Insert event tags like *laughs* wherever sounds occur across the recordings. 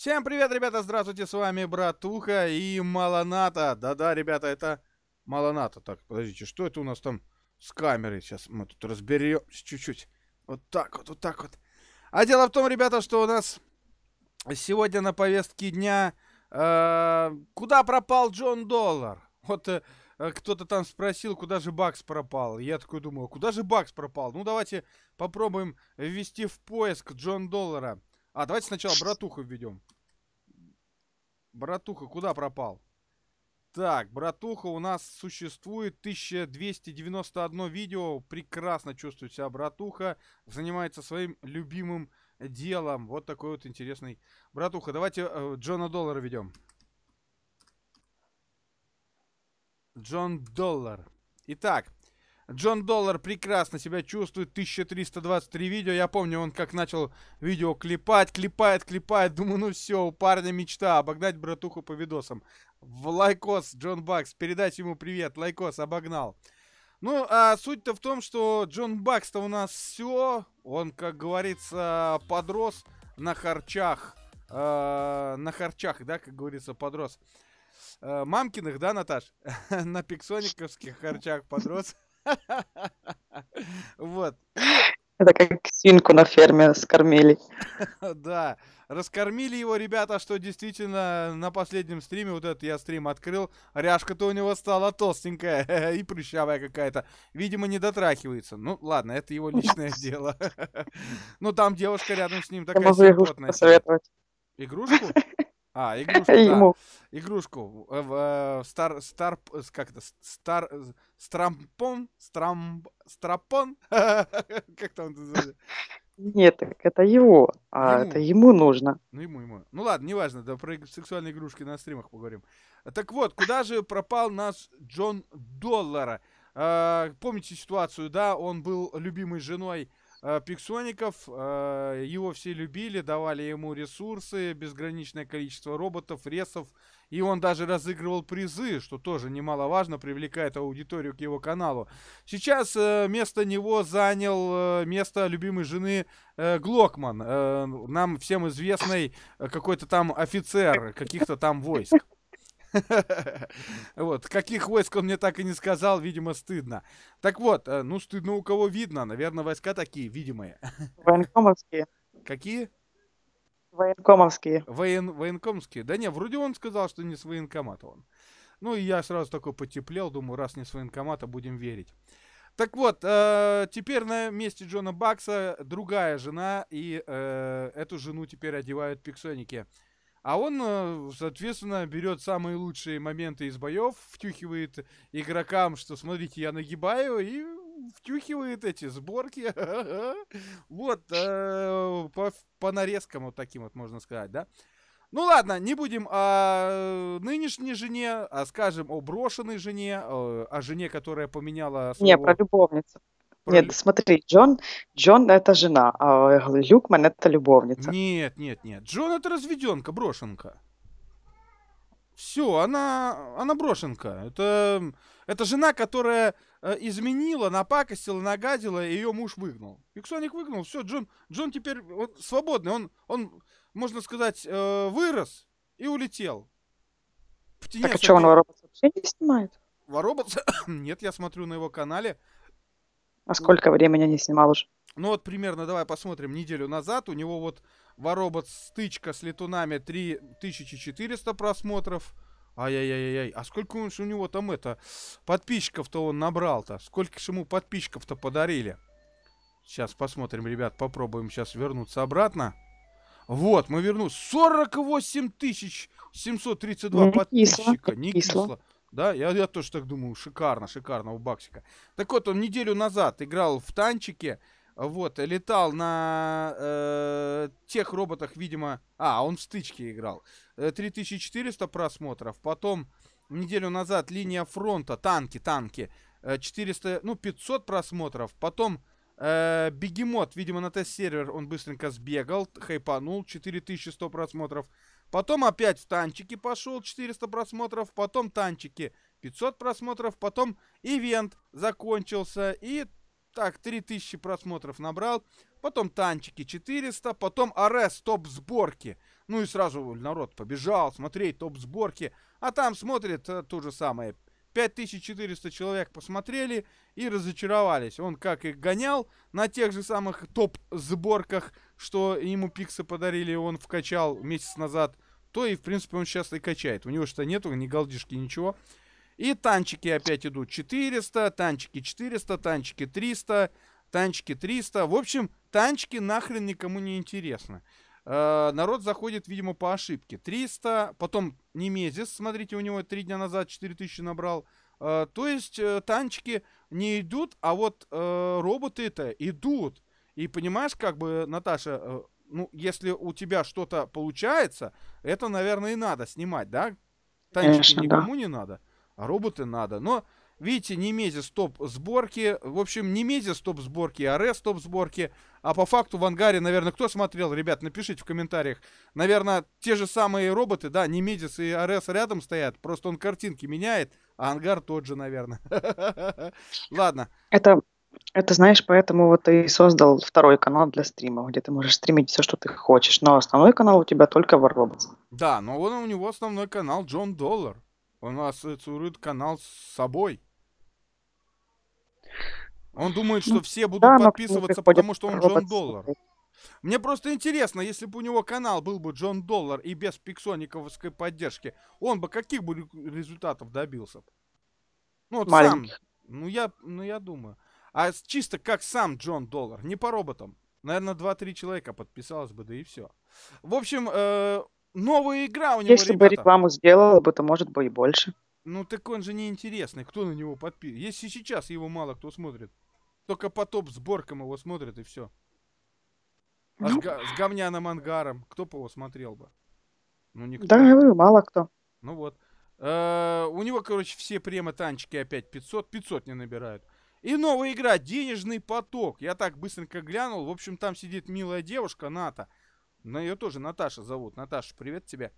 Всем привет, ребята, здравствуйте, с вами Братуха и Малоната. Да-да, ребята, это Малоната. Так, подождите, что это у нас там с камерой? Сейчас мы тут разберемся чуть-чуть. Вот так вот, вот так вот. А дело в том, ребята, что у нас сегодня на повестке дня... Э, куда пропал Джон Доллар? Вот э, кто-то там спросил, куда же Бакс пропал. Я такой думаю, «А куда же Бакс пропал? Ну, давайте попробуем ввести в поиск Джон Доллара. А, давайте сначала братуха введем. Братуха куда пропал? Так, братуха, у нас существует 1291 видео. Прекрасно чувствует себя братуха. Занимается своим любимым делом. Вот такой вот интересный братуха. Давайте э, Джона Доллара ведем. Джон Доллар. Итак, Джон Доллар прекрасно себя чувствует. 1323 видео. Я помню, он как начал видео клепать, клепает, клепает. Думаю, ну все, у парня мечта обогнать братуху по видосам. В лайкос Джон Бакс. передать ему привет. Лайкос обогнал. Ну, а суть-то в том, что Джон Бакс-то у нас все. Он, как говорится, подрос на харчах. Э, на харчах, да, как говорится, подрос. Э, мамкиных, да, Наташ? *laughs* на пиксониковских харчах подрос. *laughs* Вот. Это как свинку на ферме скормили. *laughs* Да. Раскормили его ребята, что действительно на последнем стриме, вот этот я стрим открыл, ряжка-то у него стала толстенькая *laughs* и прыщавая какая-то. Видимо, не дотрахивается. Ну, ладно, это его личное дело. Ну, там девушка рядом с ним такая посоветовать Игрушку? А, *laughs* игрушку, Ему. Игрушку. Э, э, стар, стар, э, как это, стар, стрампон, страмп, страпон? *laughs* Как там это Нет, так это его, а ему. это ему нужно. Ну, ему, ему. Ну, ладно, неважно, да про сексуальные игрушки на стримах поговорим. Так вот, куда же пропал наш Джон Доллара? Э, помните ситуацию, да? Он был любимой женой Э, Пиксоников, э, его все любили, давали ему ресурсы, безграничное количество роботов, ресов, и он даже разыгрывал призы, что тоже немаловажно, привлекает аудиторию к его каналу. Сейчас э, место него занял место любимой жены Глокман, нам всем известный какой-то там офицер каких-то там войск. *laughs* Вот, каких войск он мне так и не сказал, видимо, стыдно. Так вот, э, ну, стыдно у кого видно. Наверное, войска такие, видимые. *laughs* Военкомовские. Какие? Военкомовские. Воен, военкомские? Да не, вроде он сказал, что не с военкомата он. Ну, и я сразу такой потеплел, думаю, раз не с военкомата, будем верить. Так вот, э, теперь на месте Джона Бакса другая жена, и э, эту жену теперь одевают пиксоники. А он, э, соответственно, берет самые лучшие моменты из боев, втюхивает игрокам, что смотрите, я нагибаю, и втюхивает эти сборки. *laughs* Вот, э, по, нарезкам вот таким вот можно сказать, да? Ну ладно, не будем о нынешней жене, а скажем о брошенной жене, э, о жене, которая поменяла... Своего... Не, про любовницу. Нет, смотри, Джон, Джон это жена, а э, Люкман это любовница. Нет, нет, нет. Джон это разведенка, брошенка. Все, она, она брошенка. Это, это жена, которая э, изменила, напакостила, нагадила, и ее муж выгнал. Иксоник выгнал, все, Джон, Джон теперь он свободный, он, он, можно сказать, э, вырос и улетел. Птенец так а что, он воробот вообще не снимает? Воробот? *coughs* Нет, я смотрю на его канале. А сколько времени не снимал уже? Ну вот примерно, давай посмотрим, неделю назад у него вот воробот стычка с летунами 3400 просмотров. Ай-яй-яй-яй, а сколько уж у него там это, подписчиков-то он набрал-то? Сколько же ему подписчиков-то подарили? Сейчас посмотрим, ребят, попробуем сейчас вернуться обратно. Вот, мы вернулись. 48 тысяч 732 не подписчика. Кисло, не кисло. кисло. Да, я, я тоже так думаю, шикарно, шикарно у Баксика. Так вот, он неделю назад играл в танчике, вот, летал на э, тех роботах, видимо... А, он в стычке играл. 3400 э, просмотров, потом неделю назад линия фронта, танки, танки, 400, э, ну, 500 просмотров, потом э, бегемот, видимо, на тест-сервер он быстренько сбегал, хайпанул, 4100 просмотров, Потом опять в танчики пошел 400 просмотров, потом танчики 500 просмотров, потом ивент закончился и так 3000 просмотров набрал, потом танчики 400, потом РС топ сборки. Ну и сразу народ побежал смотреть топ сборки, а там смотрит э, то же самое. 5400 человек посмотрели и разочаровались. Он как их гонял на тех же самых топ сборках, что ему пиксы подарили, он вкачал месяц назад, то и, в принципе, он сейчас и качает. У него что нету, ни голдишки, ничего. И танчики опять идут. 400, танчики 400, танчики 300, танчики 300. В общем, танчики нахрен никому не интересны. Э, народ заходит, видимо, по ошибке. 300, потом Немезис, смотрите, у него 3 дня назад 4000 набрал. Э, то есть э, танчики не идут, а вот э, роботы-то идут. И понимаешь, как бы, Наташа, э, ну, если у тебя что-то получается, это, наверное, и надо снимать, да? Танчики Конечно, никому да. не надо, а роботы надо. Но, видите, не стоп сборки В общем, не стоп сборки Арес стоп сборки А по факту в ангаре, наверное, кто смотрел, ребят, напишите в комментариях. Наверное, те же самые роботы, да, не Немезис и Арес рядом стоят, просто он картинки меняет, а ангар тот же, наверное. *laughs* Ладно. Это это знаешь, поэтому вот ты и создал второй канал для стримов, где ты можешь стримить все, что ты хочешь. Но основной канал у тебя только War Да, но он, у него основной канал Джон Доллар. Он ассоциирует канал с собой. Он думает, что ну все будут да, подписываться, потому что он Джон Доллар. Мне просто интересно, если бы у него канал был бы Джон Доллар и без пиксониковской поддержки, он бы каких бы результатов добился? Ну, вот Маленьких. сам. Ну я, ну я думаю. А чисто как сам Джон Доллар, не по роботам. Наверное, 2-3 человека подписалось бы, да и все. В общем, э, новая игра у него, Если ребята. бы рекламу сделала бы, то может бы и больше. Ну так он же неинтересный, кто на него подписан. Если сейчас его мало кто смотрит. Только по топ-сборкам его смотрят и все. А ну. с, га- с говняным ангаром кто бы его смотрел бы? Ну никто. Да, я говорю, мало кто. Ну вот. Э-э- у него, короче, все према танчики опять 500. 500 не набирают. И новая игра «Денежный поток». Я так быстренько глянул. В общем, там сидит милая девушка, Ната. На ее тоже Наташа зовут. Наташа, привет тебе.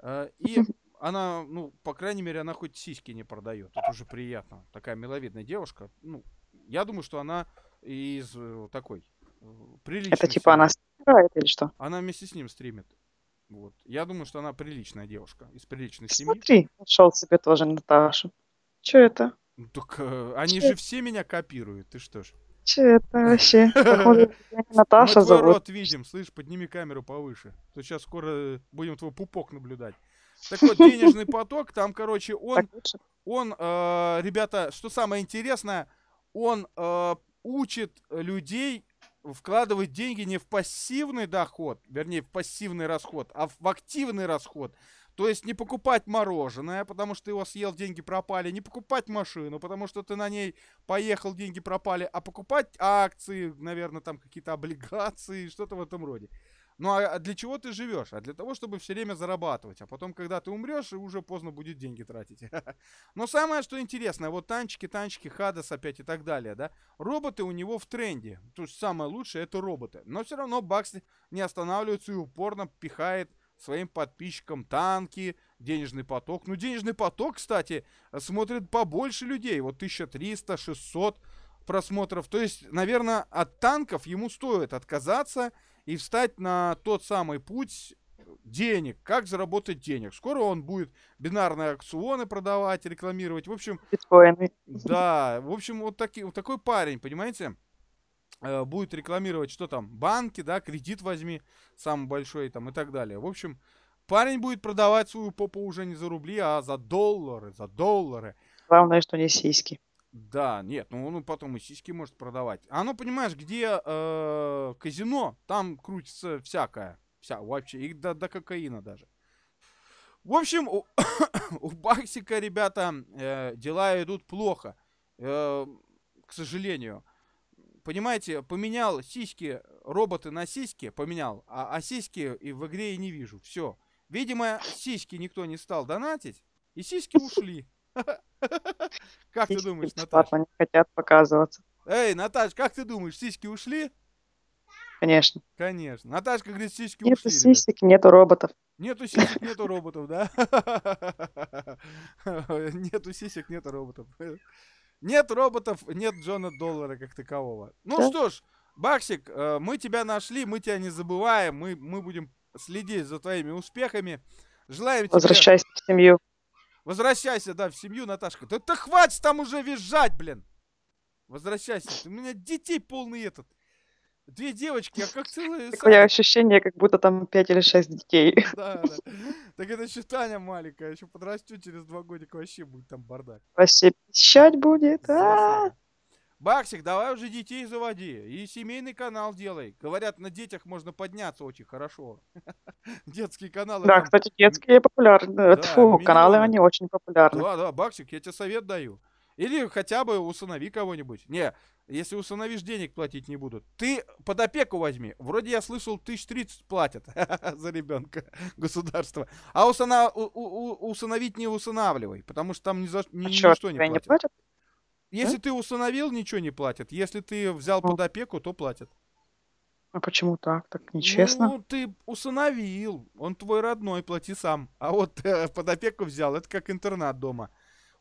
Э, и *laughs* она, ну, по крайней мере, она хоть сиськи не продает. Это уже приятно. Такая миловидная девушка. Ну, я думаю, что она из э, такой э, приличной. Это типа она стримит или что? Она вместе с ним стримит. Вот. Я думаю, что она приличная девушка из приличной Смотри, семьи. Смотри, нашел себе тоже Наташу. Че это? Ну, так э, они Че? же все меня копируют, ты что ж. Че это вообще? *laughs* Походу, Наташа Мы твой рот видим, слышь, подними камеру повыше. То сейчас скоро э, будем твой пупок наблюдать. Так вот, денежный *laughs* поток, там, короче, он, он э, ребята, что самое интересное, он э, учит людей вкладывать деньги не в пассивный доход, вернее, в пассивный расход, а в активный расход. То есть не покупать мороженое, потому что ты его съел, деньги пропали. Не покупать машину, потому что ты на ней поехал, деньги пропали. А покупать акции, наверное, там какие-то облигации, *laughs* что-то в этом роде. Ну а, а для чего ты живешь? А для того, чтобы все время зарабатывать. А потом, когда ты умрешь, уже поздно будет деньги тратить. *laughs* Но самое, что интересное, вот танчики, танчики, Хадас опять и так далее, да? Роботы у него в тренде. То есть самое лучшее это роботы. Но все равно Бакс не останавливается и упорно пихает своим подписчикам танки, денежный поток. Ну, денежный поток, кстати, смотрит побольше людей. Вот 1300, 600 просмотров. То есть, наверное, от танков ему стоит отказаться и встать на тот самый путь денег, как заработать денег. Скоро он будет бинарные акционы продавать, рекламировать. В общем... Биткоины. Да, в общем, вот, таки, вот такой парень, понимаете? Э, будет рекламировать, что там, банки, да, кредит возьми, самый большой там и так далее. В общем, парень будет продавать свою попу уже не за рубли, а за доллары, за доллары. Главное, что не сиськи. Да, нет, ну он ну, потом и сиськи может продавать. А ну понимаешь, где э, казино, там крутится всякое. Вся, вообще, и до, до кокаина даже. В общем, у, *coughs* у Баксика, ребята, э, дела идут плохо. Э, к сожалению. Понимаете, поменял сиськи, роботы на сиськи поменял, а, а сиськи и в игре и не вижу. Все. Видимо, сиськи никто не стал донатить, и сиськи ушли. *laughs* Как ты думаешь, Наташа? не хотят показываться. Эй, Наташ, как ты думаешь, сиськи ушли? Конечно. Конечно. Наташка говорит, сиськи нету ушли. Нету сисек, ребят. нету роботов. Нету сисек, нету роботов, да? *laughs* Нету сисек, нету роботов. Нет роботов, нет Джона Доллара как такового. Ну да? что ж, Баксик, э, мы тебя нашли, мы тебя не забываем, мы, мы будем следить за твоими успехами. Желаем тебе Возвращайся в семью. Возвращайся, да, в семью, Наташка. Да, да хватит там уже визжать, блин! Возвращайся. У меня детей полный этот. Две девочки, а как целые... Такое ощущение, как будто там пять или шесть детей. Да, да. *laughs* Так это еще Таня маленькая, еще подрастет через два годика, вообще будет там бардак. Вообще пищать будет, а Баксик, давай уже детей заводи и семейный канал делай. Говорят, на детях можно подняться очень хорошо. *laughs* Детские каналы. Да, кстати, детские популярны. Фу, каналы они очень популярны. Да, да, Баксик, я тебе совет даю. Или хотя бы установи кого-нибудь. Не, если установишь денег платить не будут. Ты под опеку возьми. Вроде я слышал, тысяч тридцать платят *laughs* за ребенка *laughs* государство. А усына... у, у, усыновить не устанавливай потому что там ни за ни, а черт, что не платят. Не платят? Если да? ты установил ничего не платят. Если ты взял ну. под опеку, то платят. А почему так? Так нечестно. Ну, ты усыновил. Он твой родной, плати сам. А вот э, под опеку взял. Это как интернат дома.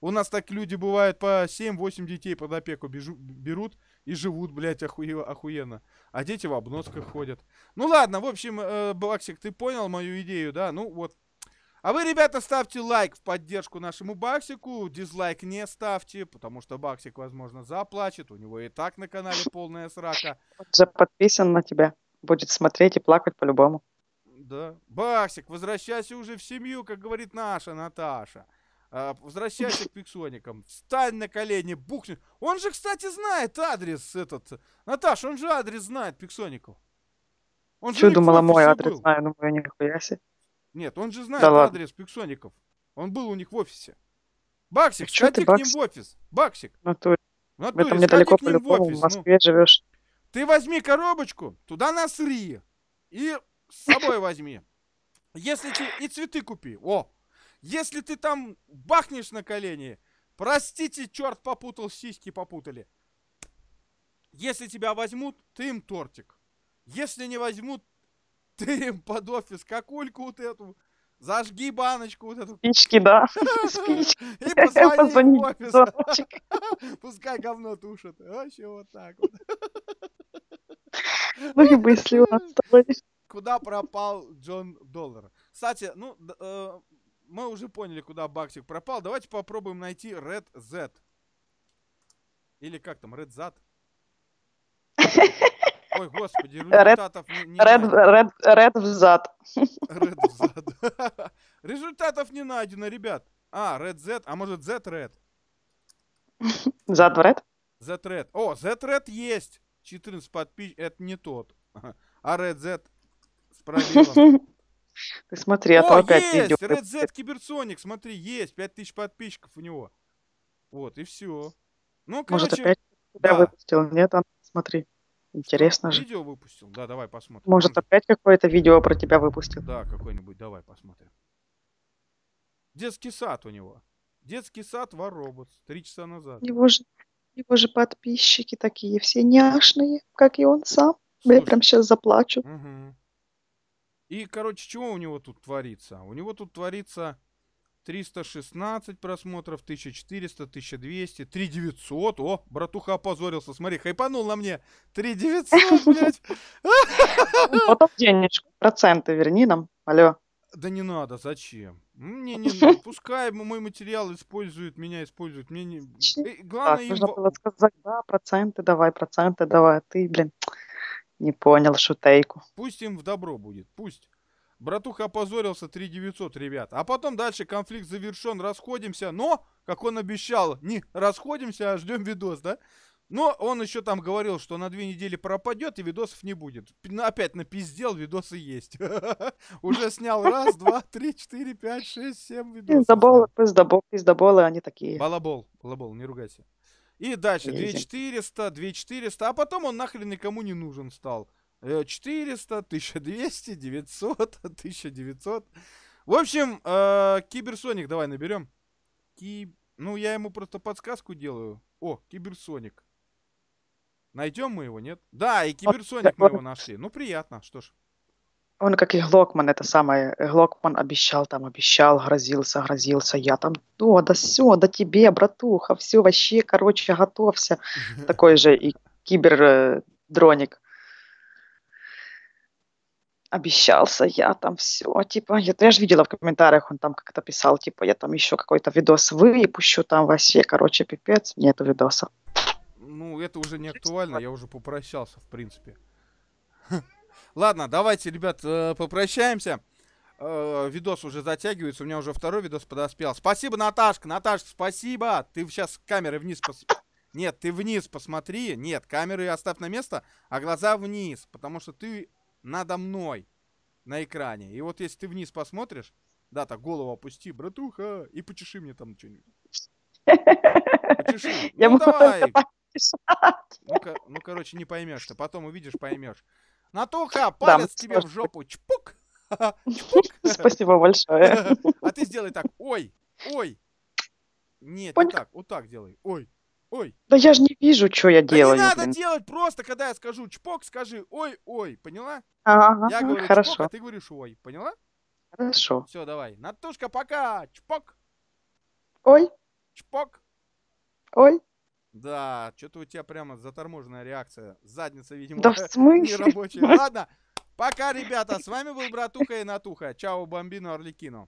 У нас так люди бывают по 7-8 детей под опеку бежу, берут и живут, блядь, охуе, охуенно. А дети в обносках ходят. Ну ладно, в общем, э, Баксик, ты понял мою идею, да? Ну вот. А вы, ребята, ставьте лайк в поддержку нашему Баксику. Дизлайк не ставьте, потому что Баксик, возможно, заплачет. У него и так на канале полная срака. Он же подписан на тебя. Будет смотреть и плакать по-любому. Да. Баксик, возвращайся уже в семью, как говорит наша Наташа. А, возвращайся к пиксоникам, встань на колени, бухни. Он же, кстати, знает адрес этот. Наташ, он же адрес знает пиксоников. Он Что думала, мой адрес был. знаю, но ну, нихуя себе. Нет, он же знает да адрес ладно. пиксоников. Он был у них в офисе. Баксик, а Что сходи ты, к Бакс? ним в офис. Баксик. В натуре. В натуре. В этом недалеко по любому, в, в ну. Москве ну. живешь. Ты возьми коробочку, туда насри. И с собой возьми. Если ты... И цветы купи. О, если ты там бахнешь на колени, простите, черт попутал, сиськи попутали. Если тебя возьмут, ты им тортик. Если не возьмут, *laughs* ты им под офис кокульку вот эту, зажги баночку вот эту. Спички, да. *laughs* Спички. И позвони *laughs* в офис. Пускай говно тушит. Вообще вот так вот. Ну и мысли у нас Куда пропал Джон Доллар? Кстати, ну, э, мы уже поняли, куда Баксик пропал. Давайте попробуем найти Red Z. Или как там, Red Zad? *laughs* Ой, господи, результатов Red, не, не Red, Red, Red взад. *laughs* Red взад. *laughs* результатов не найдено, ребят. А, Red Z, а может Z Red? Z Red? Z Red. О, Z Red есть. 14 подписчиков, это не тот. А Red Z с пробелом. Ты смотри, а то опять есть! Видео... Red Z Киберсоник, смотри, есть, 5000 подписчиков у него. Вот, и все. Ну, короче... Может, опять да. выпустил? Нет, Антон, смотри. Интересно же. Видео выпустил? Да, давай посмотрим. Может, опять какое-то видео про тебя выпустил? Да, какое-нибудь, давай посмотрим. Детский сад у него. Детский сад воробот. Три часа назад. Его же, его же подписчики такие все няшные, как и он сам. Слушай, Я прям сейчас заплачу. Угу. И, короче, чего у него тут творится? У него тут творится 316 просмотров, 1400, 1200, 3900. О, братуха опозорился. Смотри, хайпанул на мне. 3900, блядь. *laughs* Потом денежку, проценты верни нам. Алло. Да не надо, зачем? Не, не, не, ну, пускай мой материал использует меня использует Мне не... Э, главное, так, нужно было сказать, да, проценты давай, проценты давай, а ты, блин. Не понял шутейку. Пусть им в добро будет, пусть. Братуха опозорился 3900, ребят. А потом дальше конфликт завершен, расходимся. Но, как он обещал, не расходимся, а ждем видос, да? Но он еще там говорил, что на две недели пропадет и видосов не будет. Опять напиздел, видосы есть. *laughs* Уже снял раз, *laughs* два, три, четыре, пять, шесть, семь видосов. Пиздоболы, пиздоболы, пиздоболы, они такие. Балабол, балабол, не ругайся. И дальше 2400, 2400, а потом он нахрен никому не нужен стал. 400, 1200, 900, 1900. В общем, э, Киберсоник давай наберем. Ки... Ну, я ему просто подсказку делаю. О, Киберсоник. Найдем мы его, нет? Да, и Киберсоник мы его нашли. Ну, приятно, что ж. Он, как и Глокман, это самое, Глокман обещал, там, обещал, грозился, грозился, я там, то, да все, да тебе, братуха, все, вообще, короче, готовься. *laughs* Такой же и кибердроник. Э, Обещался я там все, типа, я, я же видела в комментариях, он там как-то писал, типа, я там еще какой-то видос выпущу, там вообще, короче, пипец, нету видоса. Ну, это уже не актуально, я уже попрощался, в принципе. *laughs* Ладно, давайте, ребят, э, попрощаемся. Э, видос уже затягивается, у меня уже второй видос подоспел. Спасибо, Наташка, Наташка, спасибо. Ты сейчас камеры вниз пос... Нет, ты вниз посмотри. Нет, камеры оставь на место, а глаза вниз, потому что ты надо мной на экране. И вот если ты вниз посмотришь, да, так голову опусти, братуха, и почеши мне там что-нибудь. Я ну, давай. Ну, ну, короче, не поймешь ты. Потом увидишь, поймешь. Натуха, палец да, тебе в жопу. Чпук. *laughs* Чпук. *laughs* Спасибо большое. *laughs* А ты сделай так. Ой, ой. Нет, Понял. вот так, вот так делай. Ой, ой. Да я же не вижу, что я да делаю. не надо блин. делать просто, когда я скажу чпок, скажи ой, ой, поняла? Ага, я говорю хорошо. чпок, а ты говоришь ой, поняла? Хорошо. Все, давай. Натушка, пока. Чпок. Ой. Чпок. Ой. Да, что-то у тебя прямо заторможенная реакция. Задница, видимо, да в *laughs* смысле? нерабочая. Ладно, пока, ребята. С вами был Братуха и Натуха. Чао, бомбино, Орликино.